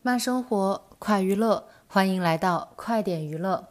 慢生活，快娱乐，欢迎来到快点娱乐。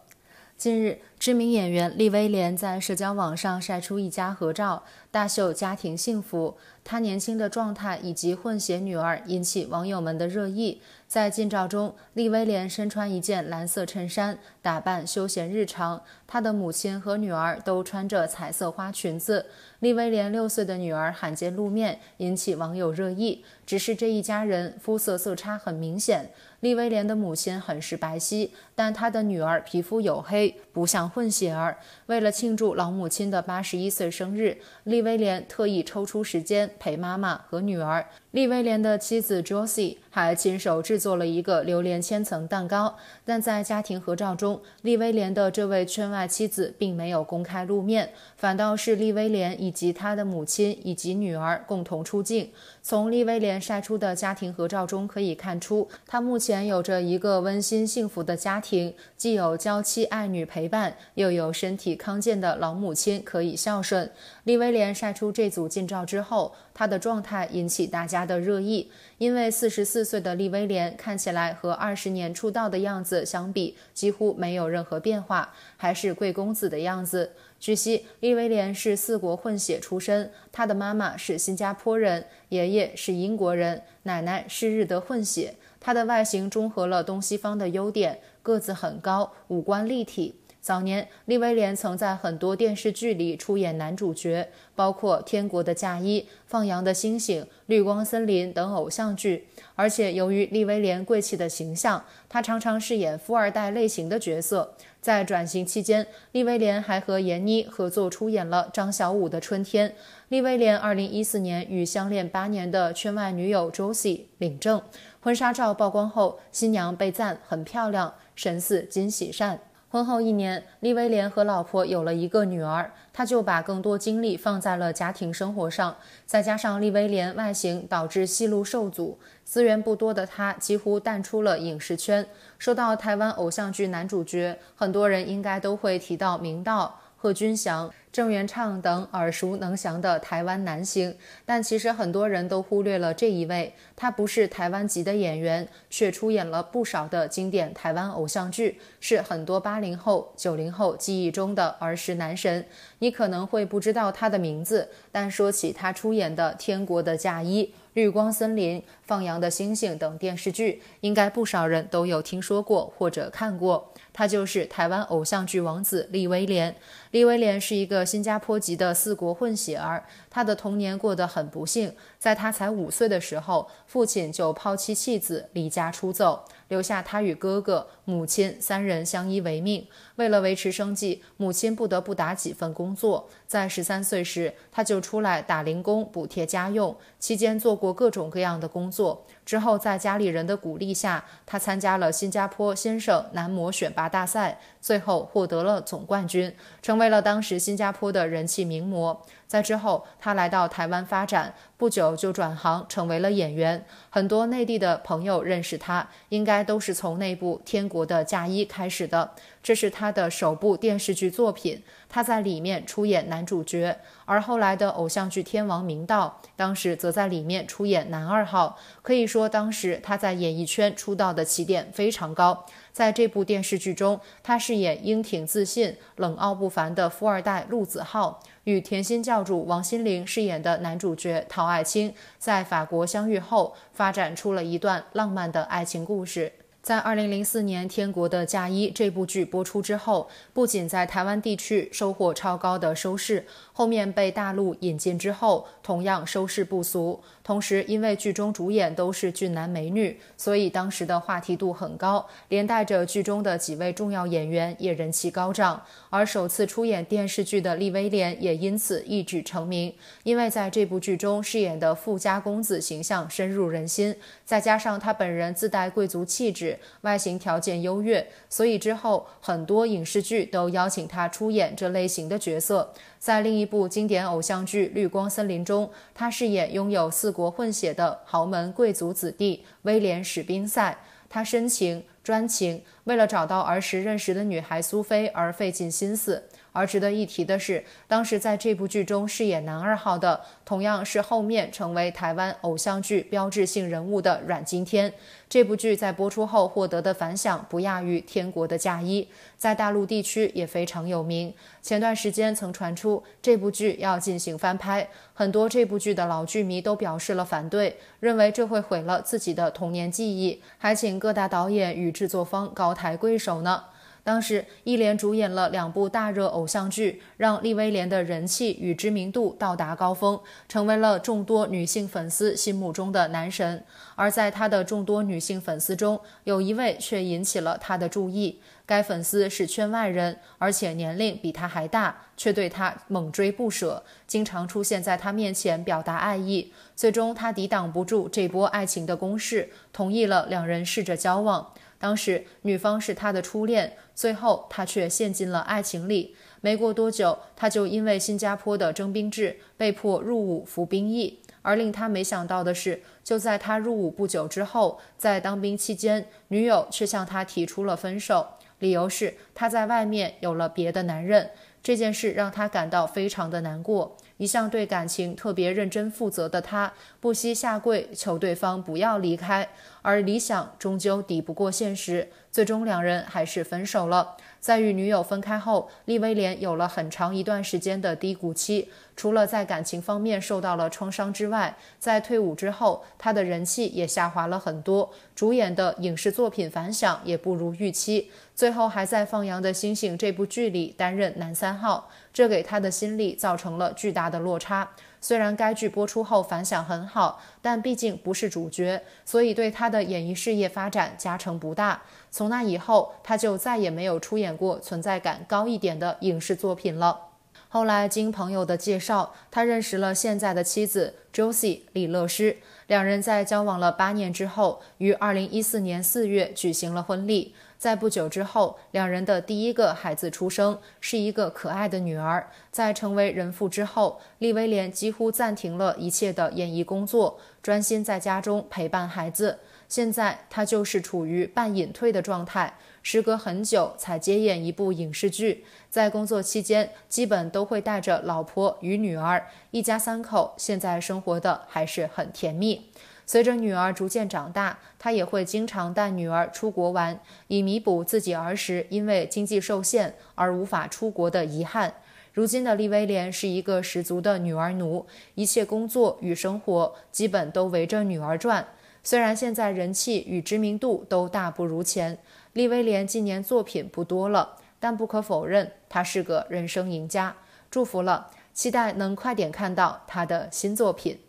近日。知名演员利威廉在社交网上晒出一家合照，大秀家庭幸福。他年轻的状态以及混血女儿引起网友们的热议。在近照中，利威廉身穿一件蓝色衬衫，打扮休闲日常。他的母亲和女儿都穿着彩色花裙子。利威廉六岁的女儿罕见露面，引起网友热议。只是这一家人肤色色差很明显，利威廉的母亲很是白皙，但他的女儿皮肤黝黑，不像。混血儿为了庆祝老母亲的八十一岁生日，利威廉特意抽出时间陪妈妈和女儿。利威廉的妻子 Josie 还亲手制作了一个榴莲千层蛋糕，但在家庭合照中，利威廉的这位圈外妻子并没有公开露面，反倒是利威廉以及他的母亲以及女儿共同出镜。从利威廉晒出的家庭合照中可以看出，他目前有着一个温馨幸福的家庭，既有娇妻爱女陪伴，又有身体康健的老母亲可以孝顺。利威廉晒出这组近照之后，他的状态引起大家。的热议，因为四十四岁的利威廉看起来和二十年出道的样子相比，几乎没有任何变化，还是贵公子的样子。据悉，利威廉是四国混血出身，他的妈妈是新加坡人，爷爷是英国人，奶奶是日德混血。他的外形中和了东西方的优点，个子很高，五官立体。早年，利威廉曾在很多电视剧里出演男主角，包括《天国的嫁衣》《放羊的星星》《绿光森林》等偶像剧。而且，由于利威廉贵气的形象，他常常饰演富二代类型的角色。在转型期间，利威廉还和闫妮合作出演了《张小五的春天》。利威廉二零一四年与相恋八年的圈外女友 j o s i e 领证，婚纱照曝光后，新娘被赞很漂亮，神似金喜善。婚后一年，利威廉和老婆有了一个女儿，他就把更多精力放在了家庭生活上。再加上利威廉外形导致戏路受阻，资源不多的他几乎淡出了影视圈。说到台湾偶像剧男主角，很多人应该都会提到明道、贺军翔。郑元畅等耳熟能详的台湾男星，但其实很多人都忽略了这一位。他不是台湾籍的演员，却出演了不少的经典台湾偶像剧，是很多八零后、九零后记忆中的儿时男神。你可能会不知道他的名字，但说起他出演的《天国的嫁衣》《绿光森林》《放羊的星星》等电视剧，应该不少人都有听说过或者看过。他就是台湾偶像剧王子利威廉。利威廉是一个。新加坡籍的四国混血儿，他的童年过得很不幸。在他才五岁的时候，父亲就抛妻弃子，离家出走。留下他与哥哥、母亲三人相依为命。为了维持生计，母亲不得不打几份工作。在十三岁时，他就出来打零工补贴家用，期间做过各种各样的工作。之后，在家里人的鼓励下，他参加了新加坡先生男模选拔大赛，最后获得了总冠军，成为了当时新加坡的人气名模。在之后，他来到台湾发展，不久就转行成为了演员。很多内地的朋友认识他，应该都是从那部《天国的嫁衣》开始的。这是他的首部电视剧作品，他在里面出演男主角。而后来的偶像剧《天王明道》，当时则在里面出演男二号。可以说，当时他在演艺圈出道的起点非常高。在这部电视剧中，他饰演英挺、自信、冷傲不凡的富二代陆子浩。与甜心教主王心凌饰演的男主角陶爱青在法国相遇后，发展出了一段浪漫的爱情故事。在二零零四年，《天国的嫁衣》这部剧播出之后，不仅在台湾地区收获超高的收视，后面被大陆引进之后，同样收视不俗。同时，因为剧中主演都是俊男美女，所以当时的话题度很高，连带着剧中的几位重要演员也人气高涨。而首次出演电视剧的利威廉也因此一举成名，因为在这部剧中饰演的富家公子形象深入人心，再加上他本人自带贵族气质。外形条件优越，所以之后很多影视剧都邀请他出演这类型的角色。在另一部经典偶像剧《绿光森林》中，他饰演拥有四国混血的豪门贵族子弟威廉·史宾塞。他深情专情，为了找到儿时认识的女孩苏菲而费尽心思。而值得一提的是，当时在这部剧中饰演男二号的，同样是后面成为台湾偶像剧标志性人物的阮经天。这部剧在播出后获得的反响不亚于《天国的嫁衣》，在大陆地区也非常有名。前段时间曾传出这部剧要进行翻拍，很多这部剧的老剧迷都表示了反对，认为这会毁了自己的童年记忆，还请各大导演与制作方高抬贵手呢。当时一连主演了两部大热偶像剧，让利威廉的人气与知名度到达高峰，成为了众多女性粉丝心目中的男神。而在他的众多女性粉丝中，有一位却引起了他的注意。该粉丝是圈外人，而且年龄比他还大，却对他猛追不舍，经常出现在他面前表达爱意。最终，他抵挡不住这波爱情的攻势，同意了两人试着交往。当时女方是他的初恋，最后他却陷进了爱情里。没过多久，他就因为新加坡的征兵制被迫入伍服兵役。而令他没想到的是，就在他入伍不久之后，在当兵期间，女友却向他提出了分手，理由是他在外面有了别的男人。这件事让他感到非常的难过。一向对感情特别认真负责的他，不惜下跪求对方不要离开，而理想终究抵不过现实。最终，两人还是分手了。在与女友分开后，利威廉有了很长一段时间的低谷期。除了在感情方面受到了创伤之外，在退伍之后，他的人气也下滑了很多，主演的影视作品反响也不如预期。最后，还在《放羊的星星》这部剧里担任男三号，这给他的心理造成了巨大的落差。虽然该剧播出后反响很好，但毕竟不是主角，所以对他的演艺事业发展加成不大。从那以后，他就再也没有出演过存在感高一点的影视作品了。后来经朋友的介绍，他认识了现在的妻子 Josie 李乐诗，两人在交往了八年之后，于二零一四年四月举行了婚礼。在不久之后，两人的第一个孩子出生，是一个可爱的女儿。在成为人父之后，利威廉几乎暂停了一切的演艺工作，专心在家中陪伴孩子。现在他就是处于半隐退的状态，时隔很久才接演一部影视剧。在工作期间，基本都会带着老婆与女儿，一家三口现在生活的还是很甜蜜。随着女儿逐渐长大，他也会经常带女儿出国玩，以弥补自己儿时因为经济受限而无法出国的遗憾。如今的利威廉是一个十足的女儿奴，一切工作与生活基本都围着女儿转。虽然现在人气与知名度都大不如前，利威廉近年作品不多了，但不可否认，他是个人生赢家。祝福了，期待能快点看到他的新作品。